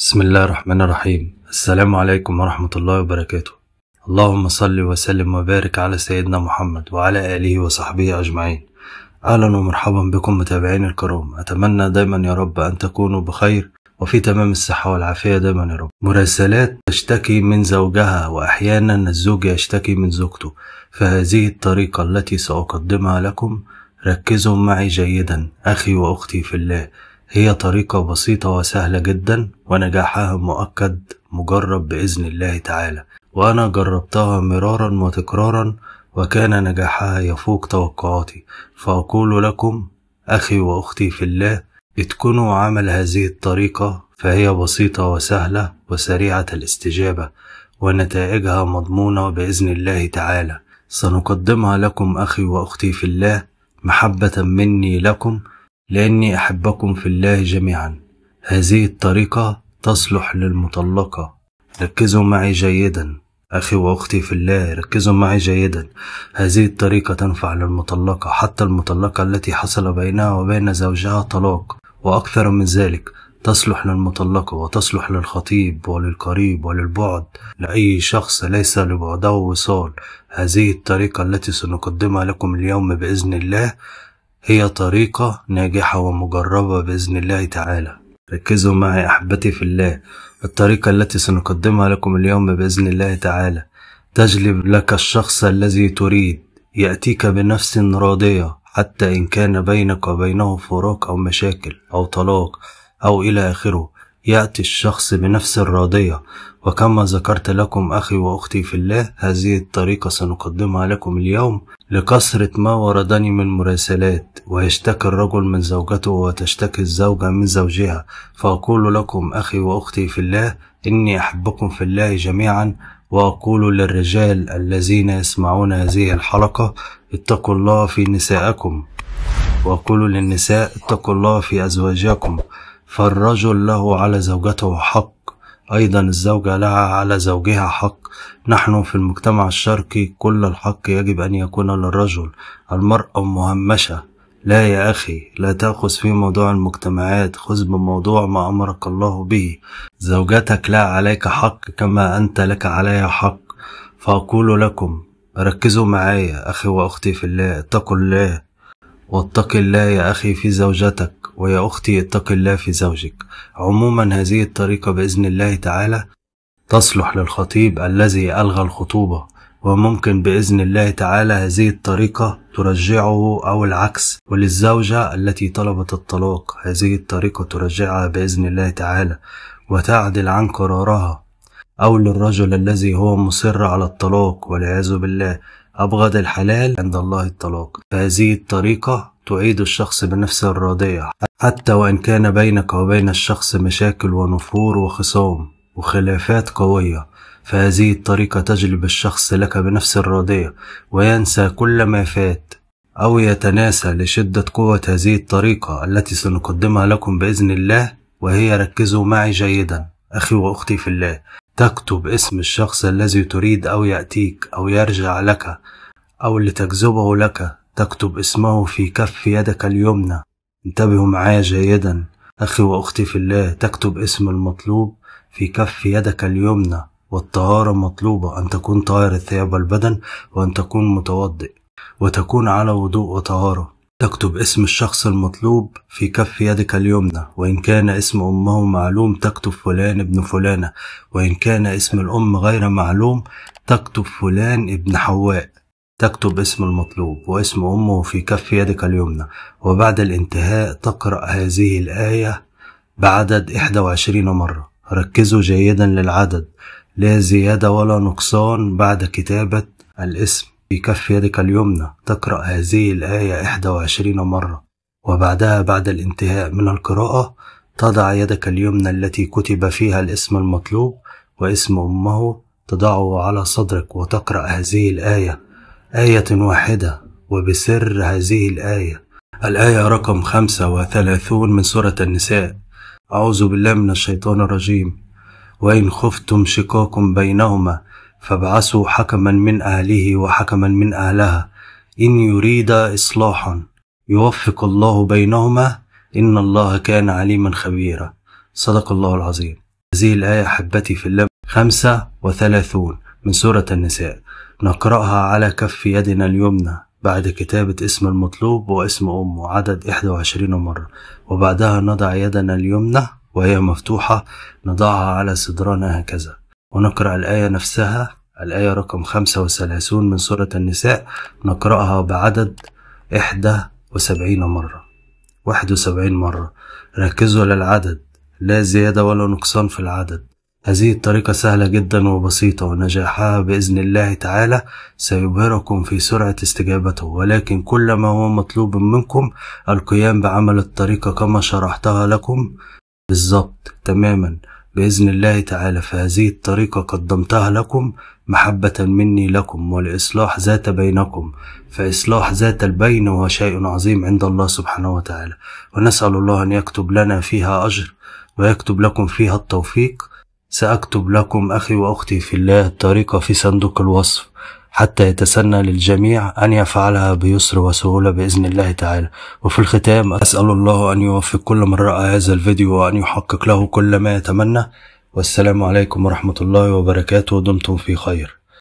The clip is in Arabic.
بسم الله الرحمن الرحيم السلام عليكم ورحمة الله وبركاته اللهم صل وسلم وبارك على سيدنا محمد وعلى آله وصحبه أجمعين أهلا ومرحبا بكم متابعين الكرام أتمنى دايما يا رب أن تكونوا بخير وفي تمام الصحة والعافية دايما يا رب مراسلات تشتكي من زوجها وأحيانا الزوج يشتكي من زوجته فهذه الطريقة التي سأقدمها لكم ركزوا معي جيدا أخي وأختي في الله هي طريقة بسيطة وسهلة جدا ونجاحها مؤكد مجرب بإذن الله تعالى وأنا جربتها مرارا وتكرارا وكان نجاحها يفوق توقعاتي فأقول لكم أخي وأختي في الله اتقنوا عمل هذه الطريقة فهي بسيطة وسهلة وسريعة الاستجابة ونتائجها مضمونة بإذن الله تعالى سنقدمها لكم أخي وأختي في الله محبة مني لكم لأني أحبكم في الله جميعا هذه الطريقة تصلح للمطلقة ركزوا معي جيدا أخي وأختي في الله ركزوا معي جيدا هذه الطريقة تنفع للمطلقة حتى المطلقة التي حصل بينها وبين زوجها طلاق وأكثر من ذلك تصلح للمطلقة وتصلح للخطيب وللقريب وللبعد لأي شخص ليس لبعده وصال هذه الطريقة التي سنقدمها لكم اليوم بإذن الله هي طريقة ناجحة ومجربة بإذن الله تعالى ركزوا معي أحبتي في الله الطريقة التي سنقدمها لكم اليوم بإذن الله تعالى تجلب لك الشخص الذي تريد يأتيك بنفس راضية حتى إن كان بينك وبينه فراق أو مشاكل أو طلاق أو إلى آخره يأتي الشخص بنفس الراضية وكما ذكرت لكم أخي وأختي في الله هذه الطريقة سنقدمها لكم اليوم لكثرة ما وردني من مراسلات ويشتكي الرجل من زوجته وتشتكي الزوجة من زوجها فأقول لكم أخي وأختي في الله إني أحبكم في الله جميعا وأقول للرجال الذين يسمعون هذه الحلقة اتقوا الله في نسائكم وأقول للنساء اتقوا الله في أزواجكم فالرجل له على زوجته حق أيضا الزوجة لها على زوجها حق نحن في المجتمع الشرقي كل الحق يجب أن يكون للرجل المرأة مهمشة لا يا أخي لا تأخذ في موضوع المجتمعات خذ بموضوع ما أمرك الله به زوجتك لا عليك حق كما أنت لك علي حق فأقول لكم ركزوا معايا أخي وأختي في الله اتقوا الله واتق الله يا أخي في زوجتك ويا أختي اتق الله في زوجك عموما هذه الطريقة بإذن الله تعالى تصلح للخطيب الذي ألغى الخطوبة وممكن بإذن الله تعالى هذه الطريقة ترجعه أو العكس وللزوجة التي طلبت الطلاق هذه الطريقة ترجعها بإذن الله تعالى وتعدل عن قرارها أو للرجل الذي هو مصر على الطلاق والعياذ بالله أبغض الحلال عند الله الطلاق فهذه الطريقة تعيد الشخص بنفسه الراضية حتى وإن كان بينك وبين الشخص مشاكل ونفور وخصام وخلافات قوية فهذه الطريقة تجلب الشخص لك بنفس الراضية وينسى كل ما فات أو يتناسى لشدة قوة هذه الطريقة التي سنقدمها لكم بإذن الله وهي ركزوا معي جيدا أخي وأختي في الله تكتب اسم الشخص الذي تريد أو يأتيك أو يرجع لك أو اللي تجذبه لك تكتب اسمه في كف يدك اليمنى انتبهوا معايا جيدا أخي وأختي في الله تكتب اسم المطلوب في كف يدك اليمنى والطهارة مطلوبة أن تكون طاهر الثياب البدن وأن تكون متوضئ وتكون على وضوء وطهارة تكتب اسم الشخص المطلوب في كف يدك اليمنى وإن كان اسم أمه معلوم تكتب فلان ابن فلانة وإن كان اسم الأم غير معلوم تكتب فلان ابن حواء تكتب اسم المطلوب واسم أمه في كف يدك اليمنى وبعد الانتهاء تقرأ هذه الآية بعدد 21 مرة ركزوا جيدا للعدد لا زيادة ولا نقصان بعد كتابة الاسم في كف يدك اليمنى تقرأ هذه الآية 21 مرة وبعدها بعد الانتهاء من القراءة تضع يدك اليمنى التي كتب فيها الاسم المطلوب واسم أمه تضعه على صدرك وتقرأ هذه الآية آية واحدة وبسر هذه الآية الآية رقم 35 من سورة النساء أعوذ بالله من الشيطان الرجيم وإن خفتم شقاق بينهما فابعثوا حكما من أهله وحكما من أهلها إن يريد إصلاحا يوفق الله بينهما إن الله كان عليما خبيرا صدق الله العظيم هذه الآية أحبتي في الله وثلاثون من سورة النساء نقرأها على كف يدنا اليمنى بعد كتابة اسم المطلوب واسم أمه عدد 21 مرة وبعدها نضع يدنا اليمنى وهي مفتوحة نضعها على صدرنا هكذا ونقرأ الآية نفسها الآية رقم خمسة وثلاثون من سورة النساء نقرأها بعدد إحدى وسبعين مرة واحد وسبعين مرة ركزوا على العدد لا زيادة ولا نقصان في العدد هذه الطريقة سهلة جدا وبسيطة ونجاحها بإذن الله تعالى سيبهركم في سرعة استجابته ولكن كل ما هو مطلوب منكم القيام بعمل الطريقة كما شرحتها لكم بالظبط تماما بإذن الله تعالى فهذه الطريقة قدمتها لكم محبة مني لكم ولإصلاح ذات بينكم فإصلاح ذات البين هو شيء عظيم عند الله سبحانه وتعالى ونسأل الله أن يكتب لنا فيها أجر ويكتب لكم فيها التوفيق سأكتب لكم أخي وأختي في الله الطريقة في صندوق الوصف حتى يتسنى للجميع أن يفعلها بيسر وسهولة بإذن الله تعالى وفي الختام أسأل الله أن يوفق كل من رأى هذا الفيديو وأن يحقق له كل ما يتمنى والسلام عليكم ورحمة الله وبركاته دمتم في خير